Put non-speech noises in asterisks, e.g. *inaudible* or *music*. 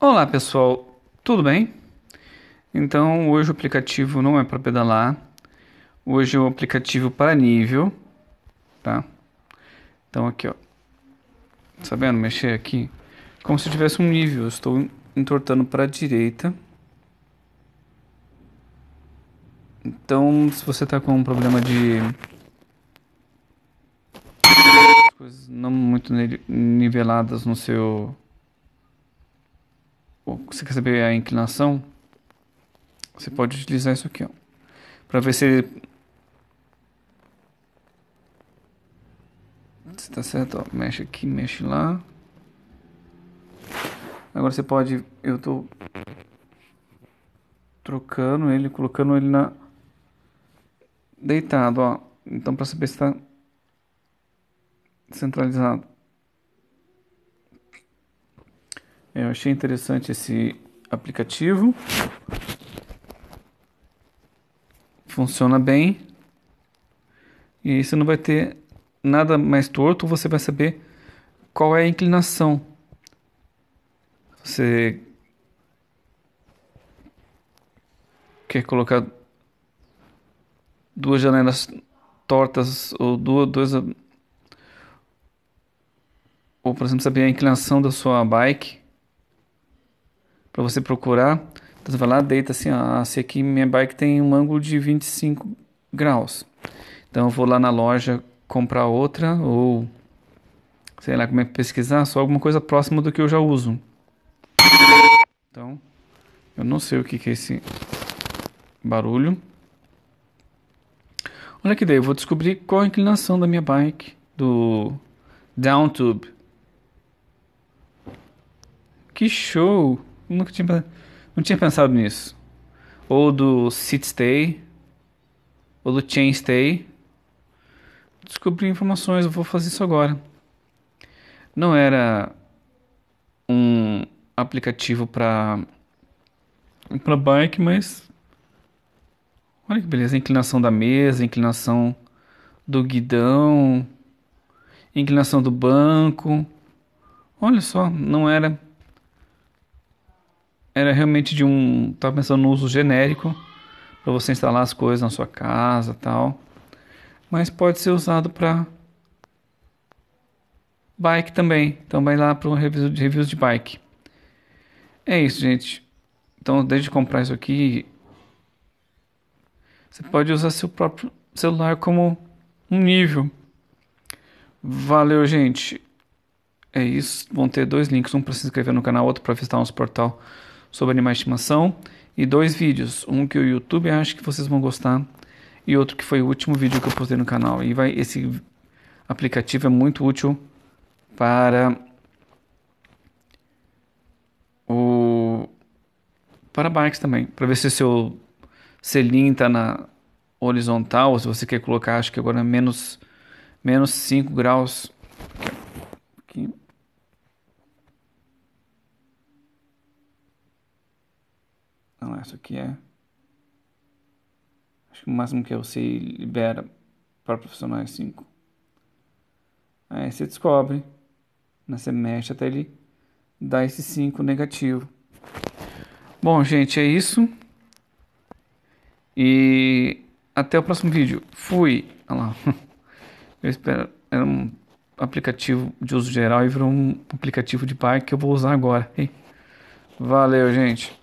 Olá pessoal, tudo bem? Então hoje o aplicativo não é para pedalar, hoje é um aplicativo para nível, tá? Então aqui ó, sabendo tá mexer aqui, como se tivesse um nível, eu estou entortando para a direita. Então se você está com um problema de coisas não muito niveladas no seu você quer saber a inclinação, você pode utilizar isso aqui, ó, para ver se está certo, ó, mexe aqui, mexe lá. Agora você pode, eu estou trocando ele, colocando ele na deitado, ó. Então para saber se está centralizado. É, eu achei interessante esse aplicativo. Funciona bem. E aí você não vai ter nada mais torto, você vai saber qual é a inclinação. Você quer colocar duas janelas tortas ou duas, duas ou por exemplo saber a inclinação da sua bike para você procurar. Então você vai lá, deita assim, ó, ah, se aqui minha bike tem um ângulo de 25 graus. Então eu vou lá na loja comprar outra ou sei lá como é pesquisar, só alguma coisa próxima do que eu já uso. Então, eu não sei o que, que é esse barulho. Olha que daí, eu vou descobrir qual a inclinação da minha bike, do down tube. Que show! nunca tinha, não tinha pensado nisso. Ou do sit stay, ou do chain stay. Descobri informações, eu vou fazer isso agora. Não era um aplicativo para para bike, mas olha que beleza, inclinação da mesa, inclinação do guidão, inclinação do banco. Olha só, não era era realmente de um. Estava pensando no uso genérico, para você instalar as coisas na sua casa tal. Mas pode ser usado para bike também. Então vai lá para um review de reviews de bike. É isso, gente. Então, desde comprar isso aqui, você pode usar seu próprio celular como um nível. Valeu, gente. É isso. Vão ter dois links, um para se inscrever no canal, outro para visitar nosso portal sobre animais de estimação e dois vídeos, um que o YouTube acha que vocês vão gostar e outro que foi o último vídeo que eu postei no canal. E vai esse aplicativo é muito útil para o para bikes também, para ver se o seu selim está na horizontal, ou se você quer colocar, acho que agora é menos menos 5 graus isso aqui é. Acho que o máximo que é você libera para profissionais 5. É Aí você descobre, na né, você mexe até ele dar esse 5 negativo. Bom, gente, é isso. E até o próximo vídeo. Fui. Olha lá. *laughs* Eu espero. Era um aplicativo de uso geral e virou um aplicativo de pai que eu vou usar agora. Valeu, gente.